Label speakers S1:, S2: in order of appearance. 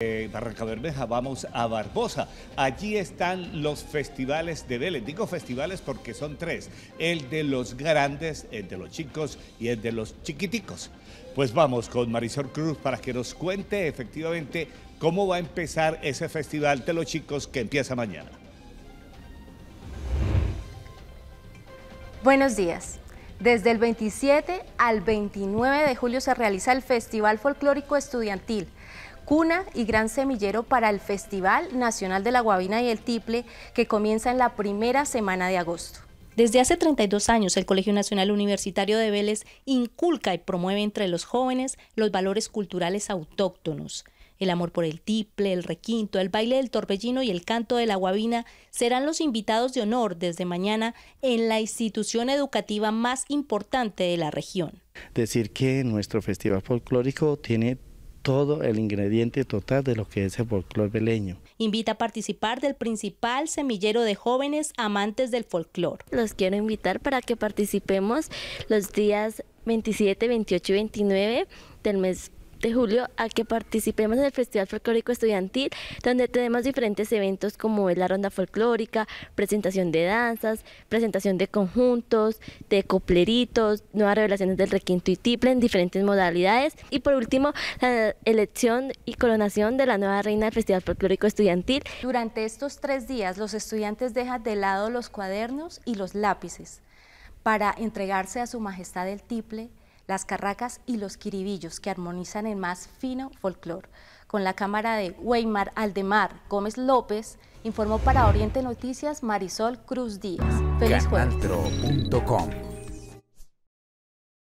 S1: Eh, Barranca Bermeja, vamos a Barbosa. Allí están los festivales de Vélez. Digo festivales porque son tres. El de los grandes, el de los chicos y el de los chiquiticos. Pues vamos con Marisol Cruz para que nos cuente efectivamente cómo va a empezar ese festival de los chicos que empieza mañana.
S2: Buenos días. Desde el 27 al 29 de julio se realiza el Festival Folclórico Estudiantil cuna y gran semillero para el Festival Nacional de la Guabina y el Tiple, que comienza en la primera semana de agosto. Desde hace 32 años, el Colegio Nacional Universitario de Vélez inculca y promueve entre los jóvenes los valores culturales autóctonos. El amor por el tiple, el requinto, el baile del torbellino y el canto de la guabina serán los invitados de honor desde mañana en la institución educativa más importante de la región.
S3: Decir que nuestro festival folclórico tiene todo el ingrediente total de lo que es el folclore beleño.
S2: Invita a participar del principal semillero de jóvenes amantes del folclore. Los quiero invitar para que participemos los días
S4: 27, 28 y 29 del mes de julio a que participemos en el Festival Folclórico Estudiantil, donde tenemos diferentes eventos como es la ronda folclórica, presentación de danzas, presentación de conjuntos, de copleritos, nuevas revelaciones del requinto y tiple en diferentes modalidades y por último la elección y coronación de la
S2: nueva reina del Festival Folclórico Estudiantil. Durante estos tres días los estudiantes dejan de lado los cuadernos y los lápices para entregarse a su majestad el tiple las carracas y los quiribillos que armonizan el más fino folclor. Con la cámara de Weimar Aldemar Gómez López, informó para Oriente Noticias
S1: Marisol Cruz Díaz. Feliz